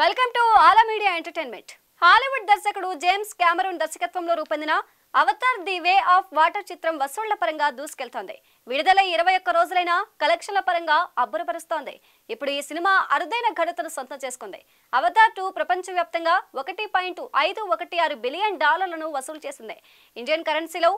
welcome to ఆలా media entertainment Hollywood దర్శకుడు James Cameron దర్శకత్వంలో రూపొందిన Avatar the way of water చిత్రం వసూళ్ల పరంగా దూసుకెళ్తోంది విడుదల ఇరవై ఒక్క రోజులైన కలెక్షన్ల పరంగా అబ్బురపరుస్తోంది ఇప్పుడు ఈ సినిమా అరుదైన ఘనతను సొంతం చేసుకుంది అవతార్ టూ ప్రపంచవ్యాప్తంగా ఒకటి పాయింట్ ఐదు ఒకటి ఆరు బిలియన్ డాలర్లను వసూలు చేసింది ఇండియన్ కరెన్సీలో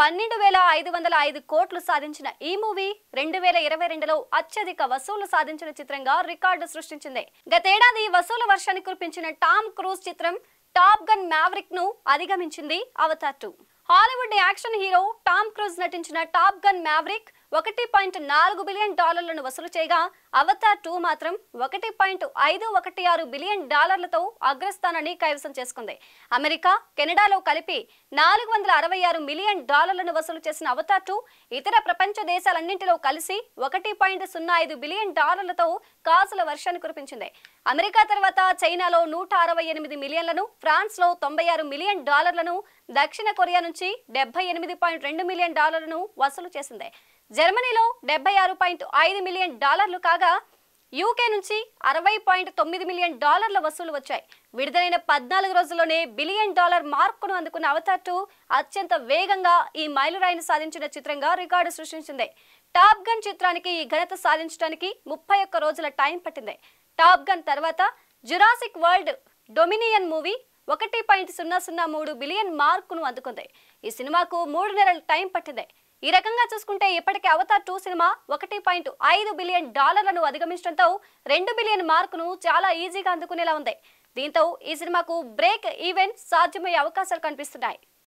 పన్నెండు వేల ఐదు వందల ఐదు కోట్లు సాధించిన ఈ మూవీ రెండు వేల ఇరవై రెండులో అత్యధిక వసూలు సాధించిన చిత్రంగా రికార్డు సృష్టించింది గతేడాది వసూల వర్షాన్ని కురిపించిన టామ్ క్రూజ్ చిత్రం టాప్ గన్ మ్యావరిక్ ను అధిగమించింది Avatar two Hollywood action hero Tom Cruise నటించిన టాప్ గన్ మ్యావరిక్ ఒకటి పాయింట్ నాలుగు బిలియన్ డాలర్లను వసూలు చేయగా అవతార్ టూ మాత్రం ఒకటి పాయింట్ ఐదు ఒకటి ఆరు బిలియన్ డాలర్లతో అగ్రస్థానాన్ని కైవసం చేసుకుంది అమెరికా కెనడాలో కలిపి నాలుగు వందల అరవై ఆరు మిలియన్ డాలర్లను వసూలు చేసిన అవతార్ టూ ఇతర ప్రపంచ దేశాలన్నింటిలో కలిసి ఒకటి పాయింట్ సున్నా ఐదు బిలియన్ డాలర్లతో కాసుల వర్షాన్ని కురిపించింది అమెరికా తర్వాత చైనాలో నూట అరవై ఎనిమిది మిలియన్లను ఫ్రాన్స్లో తొంభై ఆరు మిలియన్ డాలర్లను దక్షిణ కొరియా నుంచి డెబ్బై ఎనిమిది పాయింట్ రెండు మిలియన్ డాలర్లను వసూలు చేసింది జర్మనీలో డెబ్బై ఆరు పాయింట్ ఐదు మిలియన్ డాలర్లు కాగా యూకే నుంచి అరవై పాయింట్ తొమ్మిది మిలియన్ డాలర్ల వసూలు వచ్చాయి విడుదలైన పద్నాలుగు రోజుల్లోనే బిలియన్ డాలర్ మార్కును అందుకున్న అవతార్ టూ అత్యంత వేగంగా ఈ మైలురాయిని సాధించిన చిత్రంగా రికార్డు సృష్టించింది టాప్ గన్ చిత్రానికి ఈ ఘనత సాధించడానికి ముప్పై ఒక్క రోజుల టైం పట్టింది టాప్ గన్ తర్వాత జురాసిక్ వరల్డ్ డొమినియన్ మూవీ ఒకటి పాయింట్ సున్నా సున్నా మూడు బిలియన్ మార్కును అందుకుంది ఈ సినిమాకు మూడు నెలల టైం పట్టింది ఈ రకంగా చూసుకుంటే ఇప్పటికే అవతార్ టూ సినిమా ఒకటి పాయింట్ ఐదు బిలియన్ డాలర్లను అధిగమించడంతో రెండు బిలియన్ మార్కును చాలా ఈజీగా అందుకునేలా ఉంది దీంతో ఈ సినిమాకు బ్రేక్ ఈవెంట్ సాధ్యమయ్యే అవకాశాలు కనిపిస్తున్నాయి